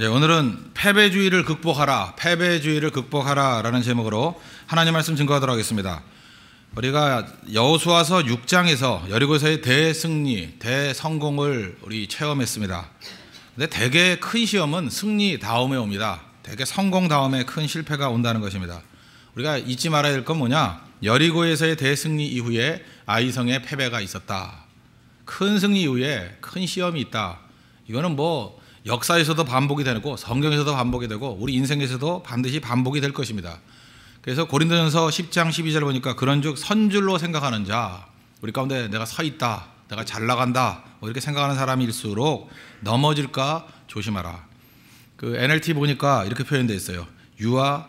예, 오늘은 패배주의를 극복하라, 패배주의를 극복하라라는 제목으로 하나님 말씀 증거하도록 하겠습니다. 우리가 여수와서 6장에서 여리고서의 대승리, 대성공을 우리 체험했습니다. 근데 대개 큰 시험은 승리 다음에 옵니다. 대개 성공 다음에 큰 실패가 온다는 것입니다. 우리가 잊지 말아야 될 건 뭐냐? 여리고에서의 대승리 이후에 아이성의 패배가 있었다. 큰 승리 이후에 큰 시험이 있다. 이거는 뭐 역사에서도 반복이 되고 성경에서도 반복이 되고 우리 인생에서도 반드시 반복이 될 것입니다. 그래서 고린도전서 10장 12절 보니까 그런즉 선줄로 생각하는 자 우리 가운데 내가 서 있다. 내가 잘 나간다. 뭐 이렇게 생각하는 사람일수록 넘어질까 조심하라. 그 NLT 보니까 이렇게 표현돼 있어요. You are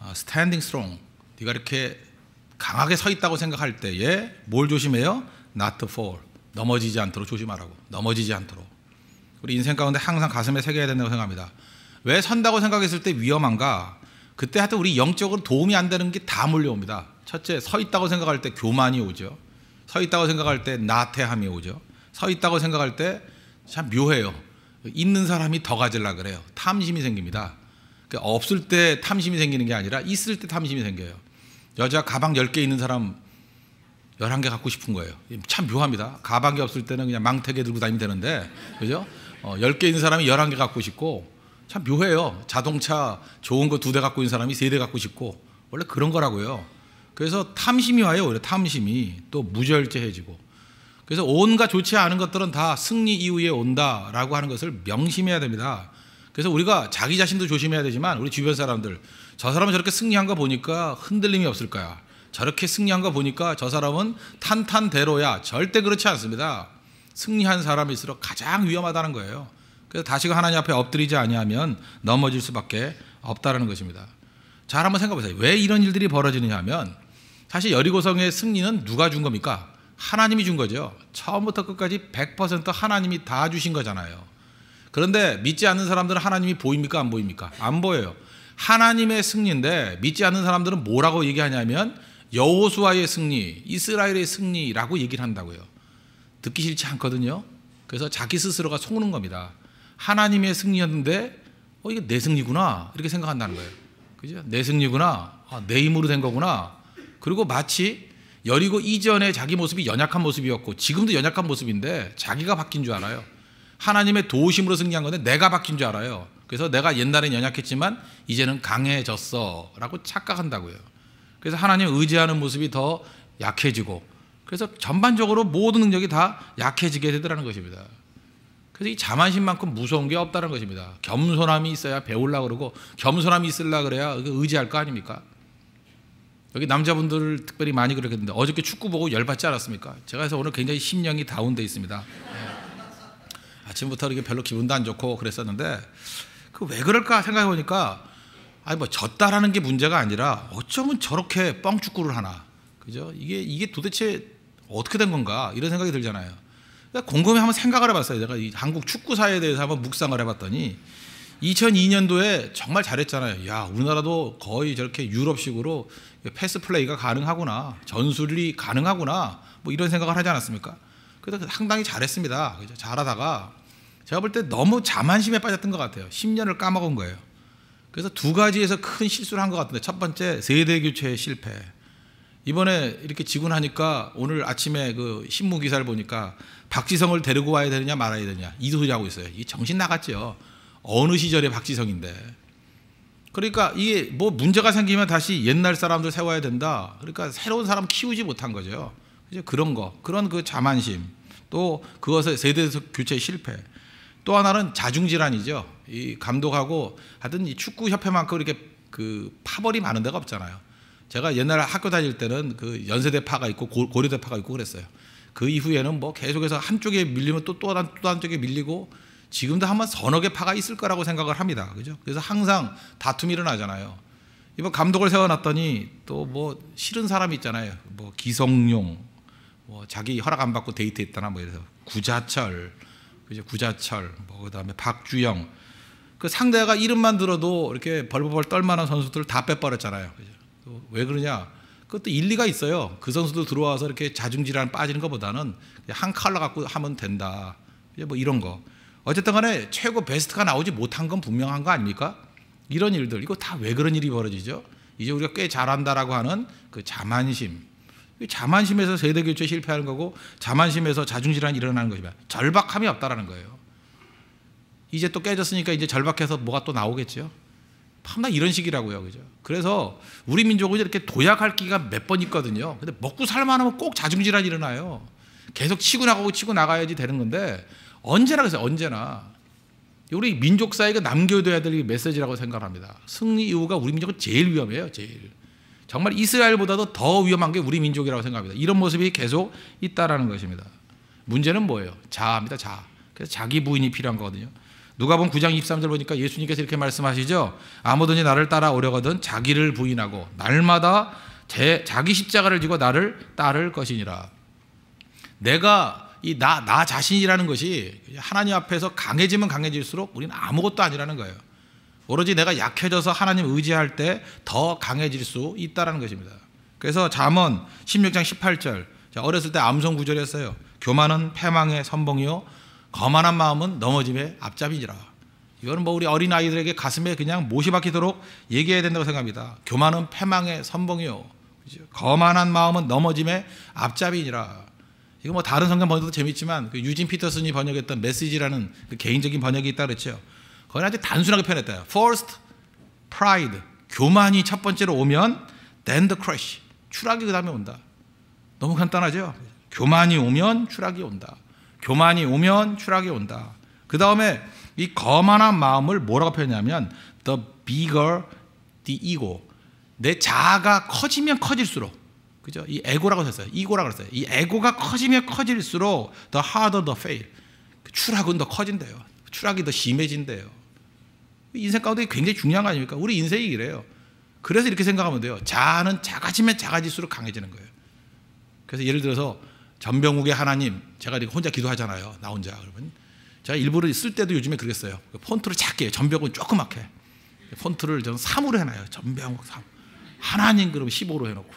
어, standing strong. 네가 이렇게 강하게 서 있다고 생각할 때에 뭘 조심해요? Not to fall. 넘어지지 않도록 조심하라고. 넘어지지 않도록. 우리 인생 가운데 항상 가슴에 새겨야 된다고 생각합니다. 왜 선다고 생각했을 때 위험한가? 그때 하여튼 우리 영적으로 도움이 안 되는 게 다 몰려옵니다. 첫째, 서 있다고 생각할 때 교만이 오죠. 서 있다고 생각할 때 나태함이 오죠. 서 있다고 생각할 때 참 묘해요. 있는 사람이 더 가질라 그래요. 탐심이 생깁니다. 그 없을 때 탐심이 생기는 게 아니라 있을 때 탐심이 생겨요. 여자 가방 10개 있는 사람 11개 갖고 싶은 거예요. 참 묘합니다. 가방이 없을 때는 그냥 망태게 들고 다니면 되는데, 그죠? 어, 10개 있는 사람이 11개 갖고 싶고 참 묘해요. 자동차 좋은 거 두 대 갖고 있는 사람이 세 대 갖고 싶고 원래 그런 거라고요. 그래서 탐심이 와요. 오히려 탐심이 또 무절제해지고 그래서 온갖 좋지 않은 것들은 다 승리 이후에 온다라고 하는 것을 명심해야 됩니다. 그래서 우리가 자기 자신도 조심해야 되지만 우리 주변 사람들 저 사람은 저렇게 승리한 거 보니까 흔들림이 없을 거야. 저렇게 승리한 거 보니까 저 사람은 탄탄대로야. 절대 그렇지 않습니다. 승리한 사람일수록 가장 위험하다는 거예요. 그래서 다시금 하나님 앞에 엎드리지 아니하면 넘어질 수밖에 없다라는 것입니다. 잘 한번 생각해 보세요. 왜 이런 일들이 벌어지느냐 하면 사실 여리고성의 승리는 누가 준 겁니까? 하나님이 준 거죠. 처음부터 끝까지 100% 하나님이 다 주신 거잖아요. 그런데 믿지 않는 사람들은 하나님이 보입니까? 안 보입니까? 안 보여요. 하나님의 승리인데 믿지 않는 사람들은 뭐라고 얘기하냐면 여호수아의 승리, 이스라엘의 승리라고 얘기를 한다고요. 듣기 싫지 않거든요. 그래서 자기 스스로가 속는 겁니다. 하나님의 승리였는데 어 이게 내 승리구나 이렇게 생각한다는 거예요. 그죠? 내 승리구나. 아, 내 힘으로 된 거구나. 그리고 마치 여리고 이전에 자기 모습이 연약한 모습이었고 지금도 연약한 모습인데 자기가 바뀐 줄 알아요. 하나님의 도우심으로 승리한 건데 내가 바뀐 줄 알아요. 그래서 내가 옛날엔 연약했지만 이제는 강해졌어라고 착각한다고요. 그래서 하나님 의지하는 모습이 더 약해지고 그래서 전반적으로 모든 능력이 다 약해지게 되더라는 것입니다. 그래서 이 자만심만큼 무서운 게 없다는 것입니다. 겸손함이 있어야 배우려고 그러고 겸손함이 있으려 고 그래야 의지할 거 아닙니까? 여기 남자분들 특별히 많이 그러겠는데 어저께 축구 보고 열받지 않았습니까? 제가 해서 오늘 굉장히 심령이 다운돼 있습니다. 예. 아침부터 이렇게 별로 기분도 안 좋고 그랬었는데 그 왜 그럴까 생각해 보니까 아니 뭐 졌다라는 게 문제가 아니라 어쩌면 저렇게 뻥 축구를 하나 그죠? 이게 이게 도대체 어떻게 된 건가 이런 생각이 들잖아요. 궁금해 그러니까 한번 생각을 해봤어요. 제가 한국 축구사에 대해서 한번 묵상을 해봤더니 2002년도에 정말 잘했잖아요. 야, 우리나라도 거의 저렇게 유럽식으로 패스 플레이가 가능하구나, 전술이 가능하구나, 뭐 이런 생각을 하지 않았습니까? 그래서 상당히 잘했습니다. 잘하다가 제가 볼 때 너무 자만심에 빠졌던 것 같아요. 10년을 까먹은 거예요. 그래서 두 가지에서 큰 실수를 한 것 같은데 첫 번째 세대 교체의 실패. 이번에 이렇게 지군하니까 오늘 아침에 그 신문 기사를 보니까 박지성을 데리고 와야 되느냐 말아야 되냐 이 소리 하고 있어요. 이 정신 나갔죠. 어느 시절의 박지성인데. 그러니까 이게 뭐 문제가 생기면 다시 옛날 사람들 세워야 된다. 그러니까 새로운 사람 키우지 못한 거죠. 이제 그런 거, 그런 그 자만심, 또 그것의 세대 교체 실패. 또 하나는 자중질환이죠. 이 감독하고 하여튼 이 축구협회만큼 이렇게 그 파벌이 많은 데가 없잖아요. 제가 옛날에 학교 다닐 때는 그 연세대파가 있고 고, 려대파가 있고 그랬어요. 그 이후에는 뭐 계속해서 한쪽에 밀리면 또 또 다른 또 한쪽에 밀리고 지금도 한 번 서너 개 파가 있을 거라고 생각을 합니다. 그죠? 그래서 항상 다툼이 일어나잖아요. 이번 감독을 세워놨더니 또 뭐 싫은 사람이 있잖아요. 뭐 기성용, 뭐 자기 허락 안 받고 데이트했다나 뭐 이래서 구자철, 그죠? 구자철, 뭐 그다음에 박주영. 그 상대가 이름만 들어도 이렇게 벌벌 떨만한 선수들 다 빼버렸잖아요. 그죠? 왜 그러냐? 그것도 일리가 있어요. 그 선수도 들어와서 이렇게 자중질환 빠지는 것보다는 한 칼라 갖고 하면 된다. 뭐 이런 거. 어쨌든 간에 최고 베스트가 나오지 못한 건 분명한 거 아닙니까? 이런 일들. 이거 다 왜 그런 일이 벌어지죠? 이제 우리가 꽤 잘한다라고 하는 그 자만심. 자만심에서 세대 교체 실패하는 거고 자만심에서 자중질환이 일어나는 것이다. 절박함이 없다라는 거예요. 이제 또 깨졌으니까 이제 절박해서 뭐가 또 나오겠죠. 밤낮 이런 식이라고요. 그죠? 그래서 우리 민족은 이렇게 도약할 기가 몇 번 있거든요. 근데 먹고 살만 하면 꼭 자중질환이 일어나요. 계속 치고 나가고 치고 나가야지 되는 건데 언제나 그래서 언제나 우리 민족 사회가 남겨둬야 될 메시지라고 생각합니다. 승리 이후가 우리 민족은 제일 위험해요. 제일. 정말 이스라엘보다도 더 위험한 게 우리 민족이라고 생각합니다. 이런 모습이 계속 있다라는 것입니다. 문제는 뭐예요? 자아니다 자. 그래서 자기 부인이 필요한 거거든요. 누가본음 9장 23절 보니까 예수님께서 이렇게 말씀하시죠. 아무든지 나를 따라오려거든 자기를 부인하고 날마다 제, 자기 십자가를 지고 나를 따를 것이니라. 내가 이 나 나 자신이라는 것이 하나님 앞에서 강해지면 강해질수록 우리는 아무것도 아니라는 거예요. 오로지 내가 약해져서 하나님 의지할 때 더 강해질 수 있다라는 것입니다. 그래서 잠언 16장 18절 어렸을 때 암송 구절이었어요. 교만은 패망의 선봉이요 거만한 마음은 넘어짐의 앞잡이니라. 이건 뭐 우리 어린 아이들에게 가슴에 그냥 못이 박히도록 얘기해야 된다고 생각합니다. 교만은 패망의 선봉이요. 그죠? 거만한 마음은 넘어짐의 앞잡이니라. 이거 뭐 다른 성경 번역도 재밌지만 그 유진 피터슨이 번역했던 메시지라는 그 개인적인 번역이 있다 그랬죠. 거기 아주 단순하게 표현했다. First pride 교만이 첫 번째로 오면 then the crash 추락이 그다음에 온다. 너무 간단하죠. 교만이 오면 추락이 온다. 교만이 오면 추락이 온다. 그 다음에 이 거만한 마음을 뭐라고 표현하냐면 the bigger the ego. 내 자아가 커지면 커질수록 그죠? 이 에고라고 했어요. 이고라고 했어요. 이 에고가 커지면 커질수록 the harder the fail. 그 추락은 더 커진대요. 추락이 더 심해진대요. 인생 가운데 굉장히 중요한 거 아닙니까? 우리 인생이 이래요. 그래서 이렇게 생각하면 돼요. 자아는 작아지면 작아질수록 강해지는 거예요. 그래서 예를 들어서 전병욱의 하나님 제가 혼자 기도하잖아요. 나 혼자 그러면 제가 일부러 쓸 때도 요즘에 그랬어요. 그 폰트를 작게 해요. 전병욱은 조그맣게 폰트를 저는 3으로 해놔요. 전병욱 3 하나님 그럼 15로 해놓고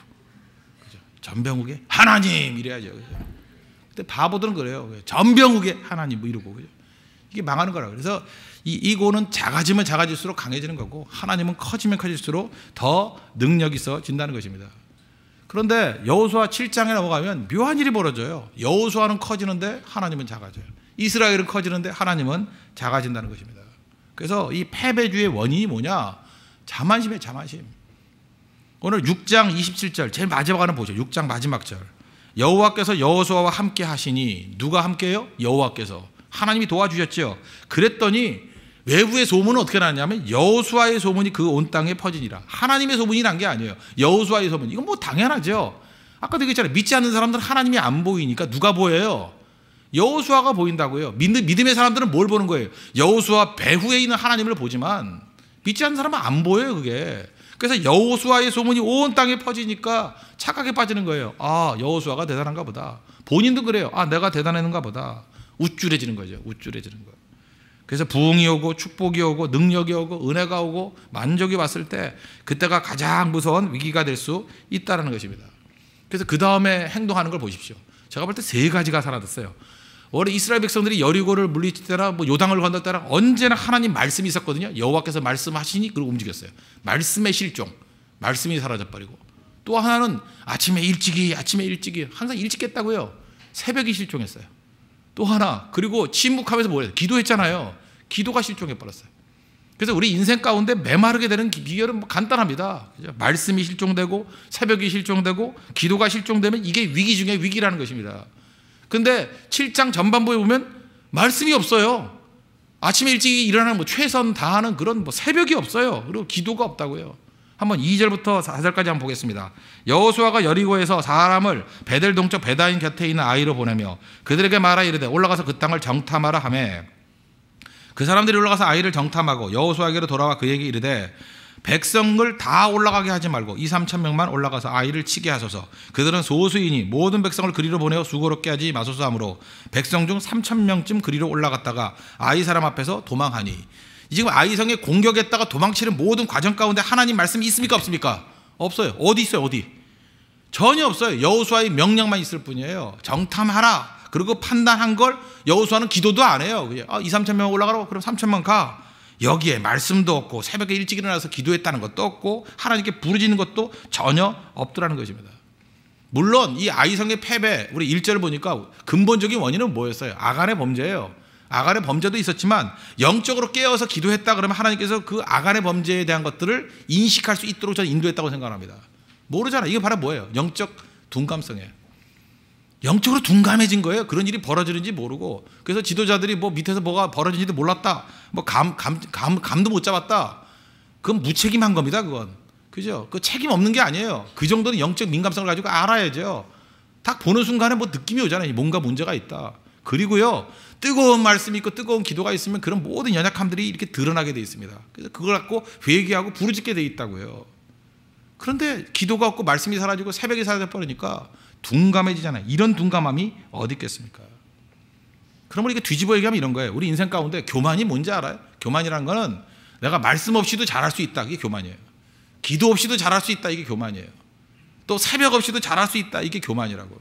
그죠? 전병욱의 하나님 이래야죠. 그죠? 근데 바보들은 그래요. 전병욱의 하나님 뭐 이러고 그죠? 이게 망하는 거라. 그래서 이 이고는 작아지면 작아질수록 강해지는 거고 하나님은 커지면 커질수록 더 능력 있어진다는 것입니다. 그런데 여호수아 7장에 넘어가면 묘한 일이 벌어져요. 여호수아는 커지는데 하나님은 작아져요. 이스라엘은 커지는데 하나님은 작아진다는 것입니다. 그래서 이 패배주의 원인이 뭐냐? 자만심에 자만심. 오늘 6장 27절 제일 마지막을 보죠. 6장 마지막 절. 여호와께서 여호수아와 함께 하시니 누가 함께요? 여호와께서 하나님이 도와주셨지 그랬더니 외부의 소문은 어떻게 나냐면 여호수아의 소문이 그 온 땅에 퍼지니라. 하나님의 소문이 난 게 아니에요. 여호수아의 소문. 이건 뭐 당연하죠. 아까도 얘기했잖아요. 믿지 않는 사람들은 하나님이 안 보이니까 누가 보여요? 여호수아가 보인다고요. 믿, 음의 사람들은 뭘 보는 거예요? 여호수아 배후에 있는 하나님을 보지만 믿지 않는 사람은 안 보여요, 그게. 그래서 여호수아의 소문이 온 땅에 퍼지니까 착각에 빠지는 거예요. 아, 여호수아가 대단한가 보다. 본인도 그래요. 아, 내가 대단했는가 보다. 우쭐해지는 거죠. 우쭐해지는 거예요. 그래서 부흥이 오고 축복이 오고 능력이 오고 은혜가 오고 만족이 왔을 때 그때가 가장 무서운 위기가 될 수 있다라는 것입니다. 그래서 그 다음에 행동하는 걸 보십시오. 제가 볼 때 세 가지가 살아났어요. 원래 이스라엘 백성들이 여리고를 물리칠 때나 뭐 요당을 건널 때나 언제나 하나님 말씀이 있었거든요. 여호와께서 말씀하시니 그리고 움직였어요. 말씀의 실종, 말씀이 사라져버리고 또 하나는 아침에 일찍이 아침에 일찍이 항상 일찍 깼다고요. 새벽이 실종했어요. 또 하나 그리고 침묵하면서 뭐예요? 기도했잖아요. 기도가 실종해 버렸어요. 그래서 우리 인생 가운데 메마르게 되는 비결은 뭐 간단합니다. 말씀이 실종되고 새벽이 실종되고 기도가 실종되면 이게 위기 중에 위기라는 것입니다. 근데 7장 전반부에 보면 말씀이 없어요. 아침에 일찍 일어나는 뭐 최선 다하는 그런 뭐 새벽이 없어요. 그리고 기도가 없다고요. 한번 2절부터 4절까지 한번 보겠습니다. 여호수아가 여리고에서 사람을 베델 동쪽 베다인 곁에 있는 아이로 보내며 그들에게 말하 이르되 올라가서 그 땅을 정탐하라 하며 그 사람들이 올라가서 아이를 정탐하고 여호수아에게로 돌아와 그에게 이르되 백성을 다 올라가게 하지 말고 2, 3천 명만 올라가서 아이를 치게 하소서. 그들은 소수이니 모든 백성을 그리로 보내어 수고롭게 하지 마소서 하므로 백성 중 3천 명쯤 그리로 올라갔다가 아이 사람 앞에서 도망하니. 지금 아이성에 공격했다가 도망치는 모든 과정 가운데 하나님 말씀이 있습니까 없습니까? 없어요. 어디 있어요? 어디? 전혀 없어요. 여호수아의 명령만 있을 뿐이에요. 정탐하라. 그리고 판단한 걸 여호수아는 기도도 안 해요. 그냥 아, 2, 3천 명 올라가라고 그럼 3천 명 가. 여기에 말씀도 없고 새벽에 일찍 일어나서 기도했다는 것도 없고 하나님께 부르짖는 것도 전혀 없더라는 것입니다. 물론 이 아이성의 패배 우리 일절을 보니까 근본적인 원인은 뭐였어요? 아간의 범죄예요. 아간의 범죄도 있었지만 영적으로 깨어서 기도했다 그러면 하나님께서 그 아간의 범죄에 대한 것들을 인식할 수 있도록 저는 인도했다고 생각합니다. 모르잖아. 이게 바로 뭐예요? 영적 둔감성이에요. 영적으로 둔감해진 거예요. 그런 일이 벌어지는지 모르고. 그래서 지도자들이 뭐 밑에서 뭐가 벌어지는지도 몰랐다. 뭐 감, 감, 감, 감도 못 잡았다. 그건 무책임한 겁니다, 그건. 그죠? 그 책임 없는 게 아니에요. 그 정도는 영적 민감성을 가지고 알아야죠. 딱 보는 순간에 뭐 느낌이 오잖아요. 뭔가 문제가 있다. 그리고요, 뜨거운 말씀이 있고 뜨거운 기도가 있으면 그런 모든 연약함들이 이렇게 드러나게 돼 있습니다. 그래서 그걸 갖고 회개하고 부르짖게 돼 있다고요. 그런데 기도가 없고 말씀이 사라지고 새벽에 사라져 버리니까 둔감해지잖아요. 이런 둔감함이 어디 있겠습니까? 그러므 이게 뒤집어 얘기하면 이런 거예요. 우리 인생 가운데 교만이 뭔지 알아요? 교만이라는 거는 내가 말씀 없이도 잘할 수 있다. 이게 교만이에요. 기도 없이도 잘할 수 있다. 이게 교만이에요. 또 새벽 없이도 잘할 수 있다. 이게 교만이라고.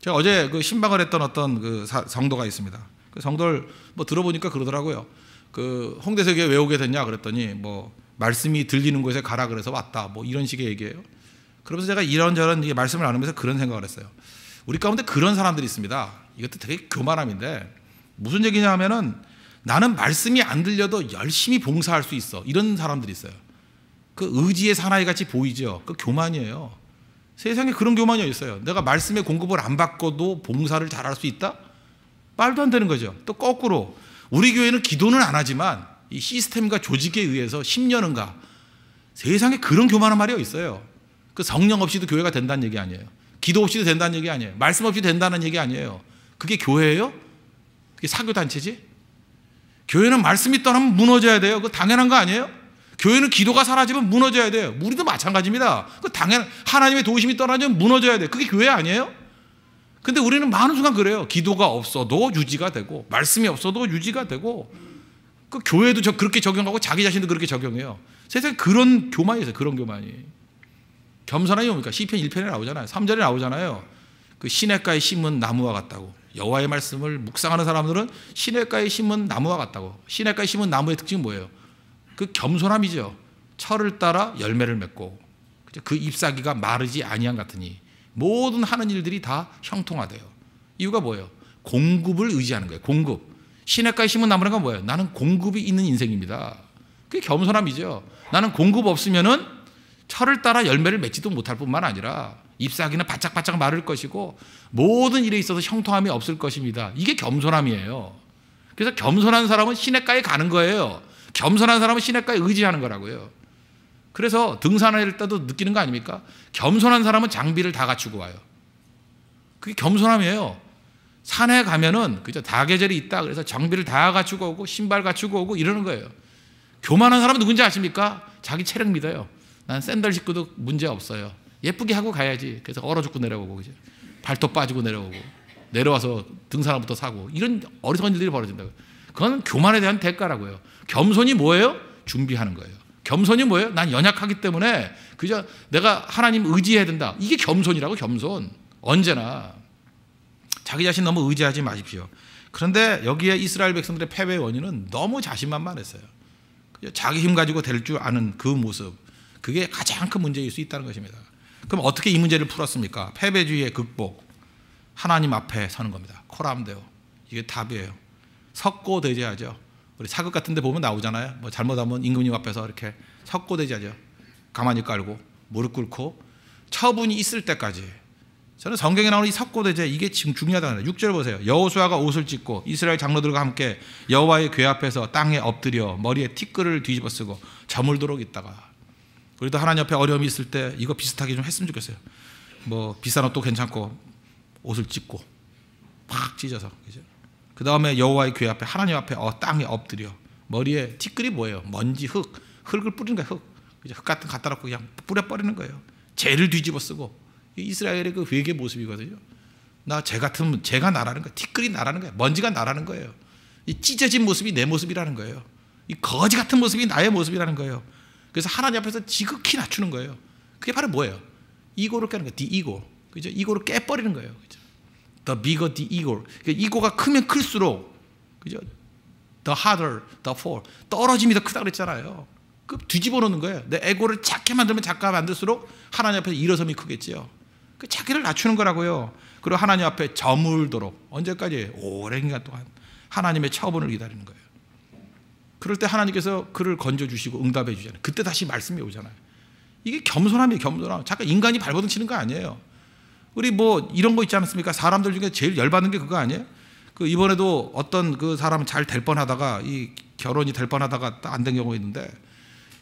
제가 어제 그 신방을 했던 어떤 그 성도가 있습니다. 그 성도를 뭐 들어보니까 그러더라고요. 그 홍대석에 왜 오게 됐냐 그랬더니 뭐 말씀이 들리는 곳에 가라 그래서 왔다. 뭐 이런 식의 얘기예요. 그러면서 제가 이런저런 말씀을 나누면서 그런 생각을 했어요. 우리 가운데 그런 사람들이 있습니다. 이것도 되게 교만함인데 무슨 얘기냐 하면은 나는 말씀이 안 들려도 열심히 봉사할 수 있어. 이런 사람들이 있어요. 그 의지의 사나이 같이 보이죠. 그 교만이에요. 세상에 그런 교만이 있어요. 내가 말씀의 공급을 안 받고도 봉사를 잘 할 수 있다? 말도 안 되는 거죠. 또 거꾸로 우리 교회는 기도는 안 하지만 이 시스템과 조직에 의해서 10년인가 세상에 그런 교만한 말이 있어요. 그 성령 없이도 교회가 된다는 얘기 아니에요. 기도 없이도 된다는 얘기 아니에요. 말씀 없이 된다는 얘기 아니에요. 그게 교회예요? 그게 사교단체지? 교회는 말씀이 떠나면 무너져야 돼요. 그 당연한 거 아니에요? 교회는 기도가 사라지면 무너져야 돼요. 우리도 마찬가지입니다. 그 당연 하나님의 도우심이 떠나면 무너져야 돼. 요 그게 교회 아니에요? 근데 우리는 많은 순간 그래요. 기도가 없어도 유지가 되고 말씀이 없어도 유지가 되고 그 교회도 저 그렇게 적용하고 자기 자신도 그렇게 적용해요. 세상에 그런 교만이 있어요. 그런 교만이. 겸손함이 뭡니까? 시편 1편에 나오잖아요. 3절에 나오잖아요. 그 시냇가에 심은 나무와 같다고. 여호와의 말씀을 묵상하는 사람들은 시냇가에 심은 나무와 같다고. 시냇가에 심은 나무의 특징이 뭐예요? 그 겸손함이죠. 철을 따라 열매를 맺고 그 잎사귀가 마르지 아니한 같으니 모든 하는 일들이 다 형통하대요. 이유가 뭐예요? 공급을 의지하는 거예요. 공급. 시냇가에 심은 나무가 뭐예요? 나는 공급이 있는 인생입니다. 그게 겸손함이죠. 나는 공급 없으면은 철을 따라 열매를 맺지도 못할 뿐만 아니라 잎사귀는 바짝바짝 마를 것이고 모든 일에 있어서 형통함이 없을 것입니다. 이게 겸손함이에요. 그래서 겸손한 사람은 시냇가에 가는 거예요. 겸손한 사람은 시냇가에 의지하는 거라고요. 그래서 등산할 때도 느끼는 거 아닙니까? 겸손한 사람은 장비를 다 갖추고 와요. 그게 겸손함이에요. 산에 가면은 그저 다계절이 있다 그래서 장비를 다 갖추고 오고 신발 갖추고 오고 이러는 거예요. 교만한 사람은 누군지 아십니까? 자기 체력 믿어요. 난 샌들 신고도 문제 없어요. 예쁘게 하고 가야지. 그래서 얼어 죽고 내려오고 그죠. 발톱 빠지고 내려오고 내려와서 등산화부터 사고 이런 어리석은 일들이 벌어진다고. 그건 교만에 대한 대가라고요. 겸손이 뭐예요? 준비하는 거예요. 겸손이 뭐예요? 난 연약하기 때문에 그저 내가 하나님 의지해야 된다. 이게 겸손이라고 겸손. 언제나 자기 자신 너무 의지하지 마십시오. 그런데 여기에 이스라엘 백성들의 패배의 원인은 너무 자신만만했어요. 자기 힘 가지고 될 줄 아는 그 모습. 그게 가장 큰 문제일 수 있다는 것입니다. 그럼 어떻게 이 문제를 풀었습니까? 패배주의의 극복. 하나님 앞에 서는 겁니다. 코람데오. 이게 답이에요. 석고 대제하죠. 우리 사극 같은 데 보면 나오잖아요. 뭐 잘못하면 임금님 앞에서 이렇게 석고 대제하죠. 가만히 깔고 무릎 꿇고 처분이 있을 때까지 저는 성경에 나오는 이 석고대제 이게 지금 중요하다는 거예요. 6절 보세요. 여호수아가 옷을 찢고 이스라엘 장로들과 함께 여호와의 궤 앞에서 땅에 엎드려 머리에 티끌을 뒤집어쓰고 저물도록 있다가 우리도 하나님 옆에 어려움이 있을 때 이거 비슷하게 좀 했으면 좋겠어요. 뭐 비싼 옷도 괜찮고 옷을 찢고 팍 찢어서 그죠? 그 다음에 여호와의 교 앞에 하나님 앞에 어, 땅에 엎드려 머리에 티끌이 뭐예요? 먼지 흙 흙을 뿌리는 거예요. 흙 그죠? 흙 같은 갖다 놓고 그냥 뿌려 버리는 거예요. 죄를 뒤집어 쓰고 이스라엘의 그 회개 모습이거든요. 나죄 같은 죄가 나라는 거예요. 티끌이 나라는 거예요. 먼지가 나라는 거예요. 이 찢어진 모습이 내 모습이라는 거예요. 이 거지 같은 모습이 나의 모습이라는 거예요. 그래서 하나님 앞에서 지극히 낮추는 거예요. 그게 바로 뭐예요? 이고를 깨는 거예요. t h 그죠? 이고를 깨버리는 거예요. 그죠? the bigger the ego. 그러니까 이고가 크면 클수록 그죠? the harder the fall. 떨어짐이 더 크다 그랬잖아요. 그 뒤집어 놓는 거예요. 내 에고를 작게 만들면 작게 만들수록 하나님 앞에서 일어섬이 크겠지요. 그 자기를 낮추는 거라고요. 그리고 하나님 앞에 저물도록 언제까지 오랜 기간 동안 하나님의 처분을 기다리는 거예요. 그럴 때 하나님께서 그를 건져주시고 응답해 주잖아요. 그때 다시 말씀이 오잖아요. 이게 겸손함이에요, 겸손함. 잠깐 인간이 발버둥 치는 거 아니에요. 우리 뭐 이런 거 있지 않습니까? 사람들 중에 제일 열받는 게 그거 아니에요? 그 이번에도 어떤 그 사람 잘 될 뻔하다가 이 결혼이 될 뻔하다가 안 된 경우가 있는데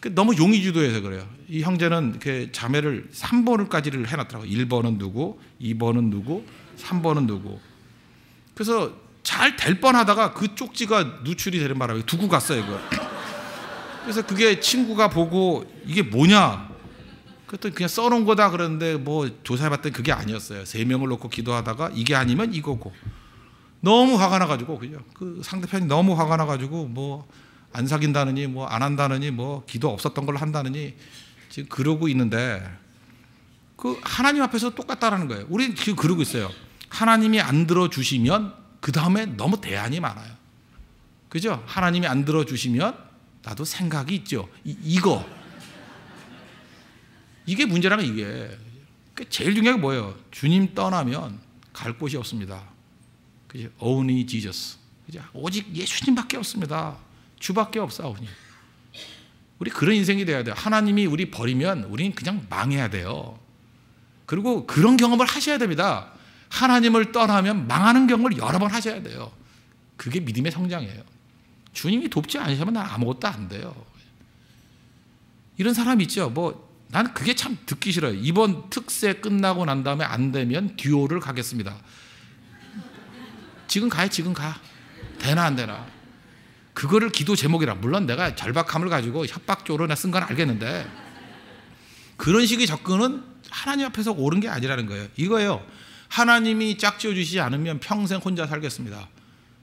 그 너무 용의주도해서 그래요. 이 형제는 그 이 자매를 3번을까지를 해놨더라고요. 1번은 누구, 2번은 누구, 3번은 누구. 그래서 잘될 뻔하다가 그 쪽지가 누출이 되는 바람에 두고 갔어요 그거. 그래서 그게 친구가 보고 이게 뭐냐 그랬더니 그냥 써놓은 거다 그랬는데뭐 조사해봤더니 그게 아니었어요 세 명을 놓고 기도하다가 이게 아니면 이거고 너무 화가 나가지고 그죠 그 상대편이 너무 화가 나가지고 뭐 안 사귄다느니 뭐 안 한다느니 뭐 기도 없었던 걸 한다느니 지금 그러고 있는데 그 하나님 앞에서 똑같다라는 거예요 우리 지금 그러고 있어요 하나님이 안 들어주시면 그 다음에 너무 대안이 많아요. 그죠? 하나님이 안 들어주시면 나도 생각이 있죠. 이, 이거. 이게 문제라는 이게. 제일 중요한 게 뭐예요? 주님 떠나면 갈 곳이 없습니다. 그죠? Only Jesus. 그죠? 오직 예수님밖에 없습니다. 주밖에 없사오니. 우리 그런 인생이 돼야 돼요. 하나님이 우리 버리면 우리는 그냥 망해야 돼요. 그리고 그런 경험을 하셔야 됩니다. 하나님을 떠나면 망하는 경우를 여러 번 하셔야 돼요. 그게 믿음의 성장이에요. 주님이 돕지 않으시면 난 아무것도 안 돼요. 이런 사람 있죠. 뭐, 난 그게 참 듣기 싫어요. 이번 특세 끝나고 난 다음에 안 되면 듀오를 가겠습니다. 지금 가요, 지금 가. 되나, 안 되나. 그거를 기도 제목이라. 물론 내가 절박함을 가지고 협박조로 쓴건 알겠는데, 그런 식의 접근은 하나님 앞에서 옳은 게 아니라는 거예요. 이거예요. 하나님이 짝지어 주시지 않으면 평생 혼자 살겠습니다.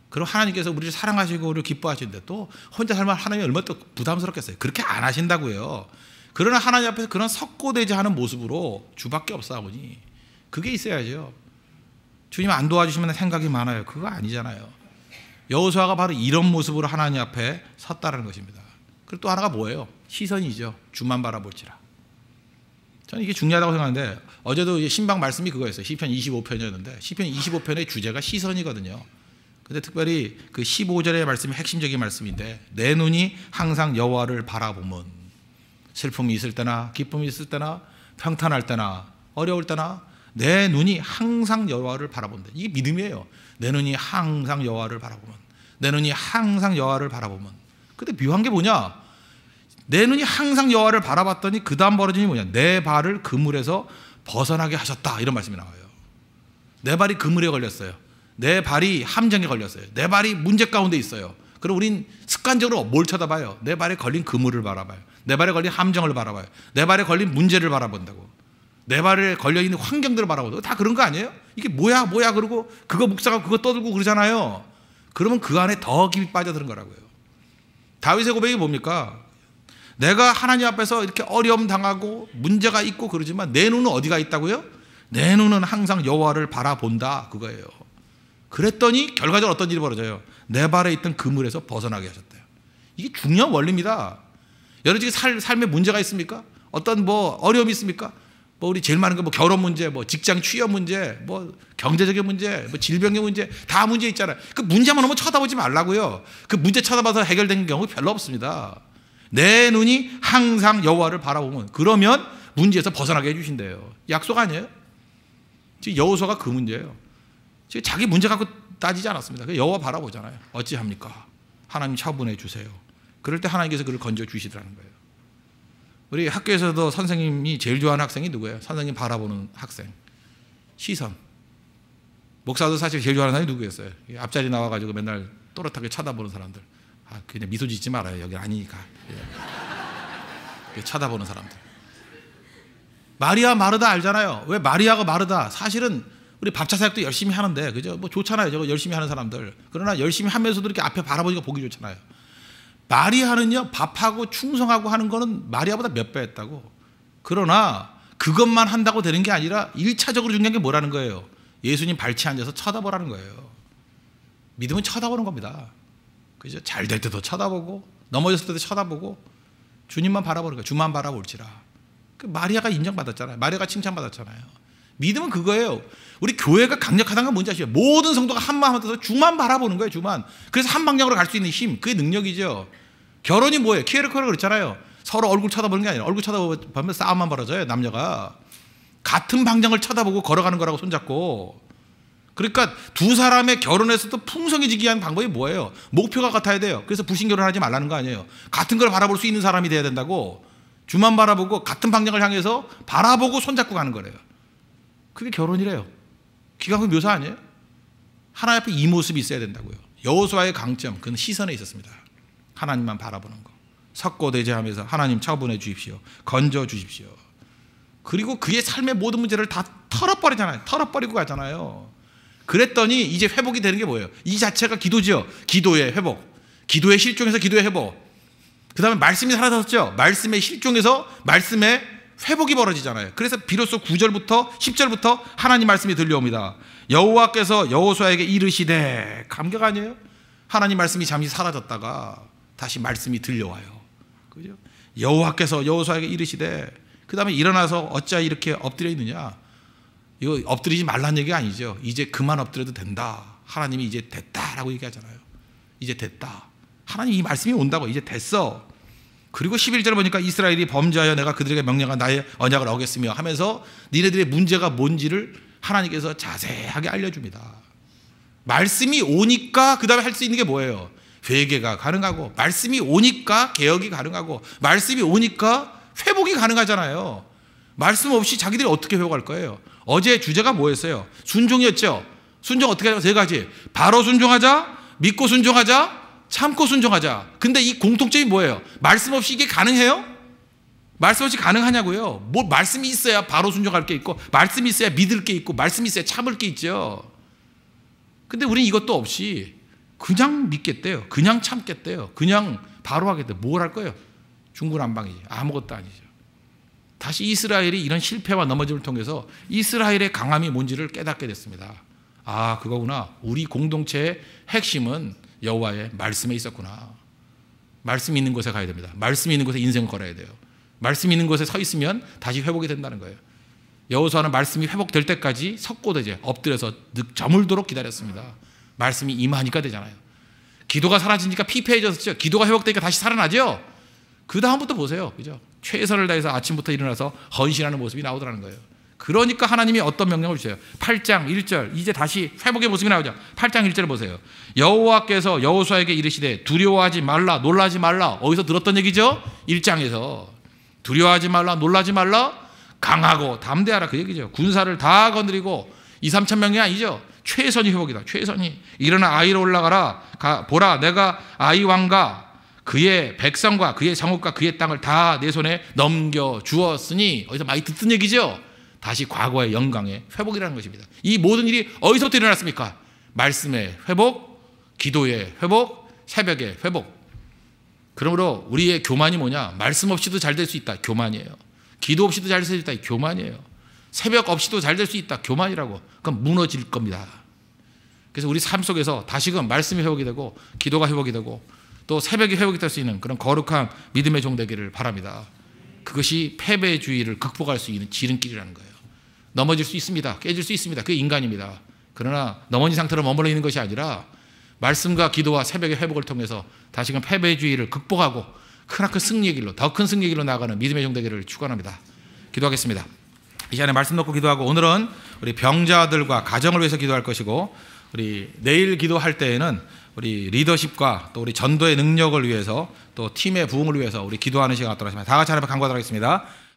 그럼 하나님께서 우리를 사랑하시고 우리를 기뻐하시는데 또 혼자 살면 하나님이 얼마나 부담스럽겠어요. 그렇게 안 하신다고요. 그러나 하나님 앞에서 그런 석고대지 하는 모습으로 주밖에 없어 아버지. 그게 있어야죠. 주님 안 도와주시면 생각이 많아요. 그거 아니잖아요. 여호수아가 바로 이런 모습으로 하나님 앞에 섰다는 것입니다. 그리고 또 하나가 뭐예요? 시선이죠. 주만 바라볼지라. 저는 이게 중요하다고 생각하는데 어제도 신방 말씀이 그거였어요. 시편 25편이었는데 시편 25편의 주제가 시선이거든요. 근데 특별히 그 15절의 말씀이 핵심적인 말씀인데 내 눈이 항상 여호와를 바라보면 슬픔이 있을 때나 기쁨이 있을 때나 평탄할 때나 어려울 때나 내 눈이 항상 여호와를 바라본다. 이게 믿음이에요. 내 눈이 항상 여호와를 바라보면 내 눈이 항상 여호와를 바라보면 근데 묘한 게 뭐냐? 내 눈이 항상 여호와를 바라봤더니 그 다음 벌어진이 뭐냐? 내 발을 그물에서 벗어나게 하셨다 이런 말씀이 나와요. 내 발이 그물에 걸렸어요. 내 발이 함정에 걸렸어요. 내 발이 문제 가운데 있어요. 그럼 우린 습관적으로 뭘 쳐다봐요? 내 발에 걸린 그물을 바라봐요. 내 발에 걸린 함정을 바라봐요. 내 발에 걸린 문제를 바라본다고. 내 발에 걸려 있는 환경들을 바라보다고다 그런 거 아니에요? 이게 뭐야 뭐야 그러고 그거 묵상하고 그거 떠들고 그러잖아요. 그러면 그 안에 더 깊이 빠져드는 거라고요. 다윗의 고백이 뭡니까? 내가 하나님 앞에서 이렇게 어려움 당하고 문제가 있고 그러지만 내 눈은 어디가 있다고요? 내 눈은 항상 여호와를 바라본다 그거예요. 그랬더니 결과적으로 어떤 일이 벌어져요? 내 발에 있던 그물에서 벗어나게 하셨대요. 이게 중요한 원리입니다. 여러 가지 살, 삶에 문제가 있습니까? 어떤 뭐 어려움이 있습니까? 뭐 우리 제일 많은 건뭐 결혼 문제, 뭐 직장 취업 문제, 뭐 경제적인 문제, 뭐 질병의 문제 다 문제 있잖아요. 그 문제만 오면 쳐다보지 말라고요. 그 문제 쳐다봐서 해결된 경우 별로 없습니다. 내 눈이 항상 여호와를 바라보면 그러면 문제에서 벗어나게 해주신대요. 약속 아니에요? 지금 여호수아가 그 문제예요. 지금 자기 문제 갖고 따지지 않았습니다. 그 여호와 바라보잖아요. 어찌합니까? 하나님 차분해 주세요. 그럴 때 하나님께서 그를 건져 주시더라는 거예요. 우리 학교에서도 선생님이 제일 좋아하는 학생이 누구예요? 선생님 바라보는 학생. 시선. 목사도 사실 제일 좋아하는 사람이 누구였어요? 앞자리 나와가지고 맨날 또렷하게 쳐다보는 사람들. 아, 그냥 미소 짓지 말아요. 여기 아니니까. 예. 쳐다보는 사람들. 마리아 마르다 알잖아요. 왜 마리아가 마르다? 사실은 우리 밥차 사역도 열심히 하는데 그죠? 뭐 좋잖아요. 저거 열심히 하는 사람들. 그러나 열심히 하면서도 이렇게 앞에 바라보니까 보기 좋잖아요. 마리아는요 밥하고 충성하고 하는 거는 마리아보다 몇 배 했다고. 그러나 그것만 한다고 되는 게 아니라 일차적으로 중요한 게 뭐라는 거예요? 예수님 발치 앉아서 쳐다보라는 거예요. 믿음은 쳐다보는 겁니다. 그죠? 잘 될 때도 쳐다보고 넘어졌을 때도 쳐다보고 주님만 바라보는 거야. 주만 바라볼지라. 그 마리아가 인정받았잖아요. 마리아가 칭찬받았잖아요. 믿음은 그거예요. 우리 교회가 강력하다는 건 뭔지 아시죠? 모든 성도가 한마음 돼서 주만 바라보는 거예요, 주만. 그래서 한 방향으로 갈 수 있는 힘, 그게 능력이죠. 결혼이 뭐예요? 키에르코르가 그랬잖아요. 서로 얼굴 쳐다보는 게 아니라 얼굴 쳐다보면 싸움만 벌어져요, 남녀가. 같은 방향을 쳐다보고 걸어가는 거라고 손잡고 그러니까 두 사람의 결혼에서도 풍성해지기 위한 방법이 뭐예요? 목표가 같아야 돼요. 그래서 불신결혼 하지 말라는 거 아니에요. 같은 걸 바라볼 수 있는 사람이 돼야 된다고 주만 바라보고 같은 방향을 향해서 바라보고 손잡고 가는 거래요. 그게 결혼이래요. 기가 막힌 묘사 아니에요? 하나님 에이 모습이 있어야 된다고요. 여호수아의 강점, 그건 시선에 있었습니다. 하나님만 바라보는 거. 석고대제하면서 하나님 처분해 주십시오. 건져 주십시오. 그리고 그의 삶의 모든 문제를 다 털어버리잖아요. 털어버리고 가잖아요. 그랬더니 이제 회복이 되는 게 뭐예요? 이 자체가 기도지 기도의 회복. 기도의 실종에서 기도의 회복. 그 다음에 말씀이 살아났죠 말씀의 실종에서 말씀의 회복이 벌어지잖아요. 그래서 비로소 9절부터 10절부터 하나님 말씀이 들려옵니다. 여호와께서 여호수아에게 이르시되 감격 아니에요? 하나님 말씀이 잠시 사라졌다가 다시 말씀이 들려와요. 그죠? 여호와께서 여호수아에게 이르시되 그 다음에 일어나서 어찌 이렇게 엎드려 있느냐? 이거 엎드리지 말라는 얘기가 아니죠. 이제 그만 엎드려도 된다. 하나님이 이제 됐다라고 얘기하잖아요. 이제 됐다. 하나님 이 말씀이 온다고 이제 됐어. 그리고 11절 보니까 이스라엘이 범죄하여 내가 그들에게 명령한 나의 언약을 어겼으며 하면서 니네들의 문제가 뭔지를 하나님께서 자세하게 알려줍니다. 말씀이 오니까 그 다음에 할 수 있는 게 뭐예요? 회개가 가능하고 말씀이 오니까 개혁이 가능하고 말씀이 오니까 회복이 가능하잖아요. 말씀 없이 자기들이 어떻게 회복할 거예요? 어제 주제가 뭐였어요? 순종이었죠. 순종 어떻게 하자? 세 가지. 바로 순종하자, 믿고 순종하자, 참고 순종하자. 근데 이 공통점이 뭐예요? 말씀 없이 이게 가능해요? 말씀 없이 가능하냐고요? 뭐 말씀이 있어야 바로 순종할 게 있고, 말씀이 있어야 믿을 게 있고, 말씀이 있어야 참을 게 있죠. 근데 우린 이것도 없이 그냥 믿겠대요. 그냥 참겠대요. 그냥 바로 하겠대요. 뭘 할 거예요? 중구난방이지. 아무것도 아니죠. 다시 이스라엘이 이런 실패와 넘어짐을 통해서 이스라엘의 강함이 뭔지를 깨닫게 됐습니다. 아, 그거구나. 우리 공동체의 핵심은 여호와의 말씀에 있었구나. 말씀 있는 곳에 가야 됩니다. 말씀 있는 곳에 인생을 걸어야 돼요. 말씀 있는 곳에 서 있으면 다시 회복이 된다는 거예요. 여호수아는 말씀이 회복될 때까지 석고대제 엎드려서 저물도록 기다렸습니다. 말씀이 임하니까 되잖아요. 기도가 사라지니까 피폐해졌죠. 기도가 회복되니까 다시 살아나죠. 그 다음부터 보세요. 그죠? 최선을 다해서 아침부터 일어나서 헌신하는 모습이 나오더라는 거예요. 그러니까 하나님이 어떤 명령을 주세요? 8장 1절. 이제 다시 회복의 모습이 나오죠. 8장 1절 보세요. 여호와께서 여호수아에게 이르시되 두려워하지 말라 놀라지 말라. 어디서 들었던 얘기죠? 1장에서. 두려워하지 말라 놀라지 말라. 강하고 담대하라 그 얘기죠. 군사를 다 건드리고 2, 3천 명이 아니죠. 최선이 회복이다. 최선이. 일어나 아이로 올라가라. 가, 보라 내가 아이 왕과 그의 백성과 그의 성읍과 그의 땅을 다 내 손에 넘겨 주었으니 어디서 많이 듣던 얘기죠. 다시 과거의 영광의 회복이라는 것입니다. 이 모든 일이 어디서부터 일어났습니까? 말씀의 회복, 기도의 회복, 새벽의 회복. 그러므로 우리의 교만이 뭐냐? 말씀 없이도 잘 될 수 있다. 교만이에요. 기도 없이도 잘 될 수 있다. 교만이에요. 새벽 없이도 잘 될 수 있다. 교만이라고. 그럼 무너질 겁니다. 그래서 우리 삶 속에서 다시금 말씀이 회복이 되고 기도가 회복이 되고 또 새벽에 회복이 될 수 있는 그런 거룩한 믿음의 종 되기를 바랍니다. 그것이 패배주의를 극복할 수 있는 지름길이라는 거예요. 넘어질 수 있습니다. 깨질 수 있습니다. 그게 인간입니다. 그러나 넘어진 상태로 머물러 있는 것이 아니라 말씀과 기도와 새벽의 회복을 통해서 다시금 패배주의를 극복하고 크나큰 승리의 길로 더 큰 승리의 길로 나아가는 믿음의 종대기를 축원합니다. 기도하겠습니다. 이 시간에 말씀 놓고 기도하고 오늘은 우리 병자들과 가정을 위해서 기도할 것이고 우리 내일 기도할 때에는 우리 리더십과 또 우리 전도의 능력을 위해서 또 팀의 부흥을 위해서 우리 기도하는 시간 갖도록 하겠습니다. 다 같이 하나님 간과하겠습니다.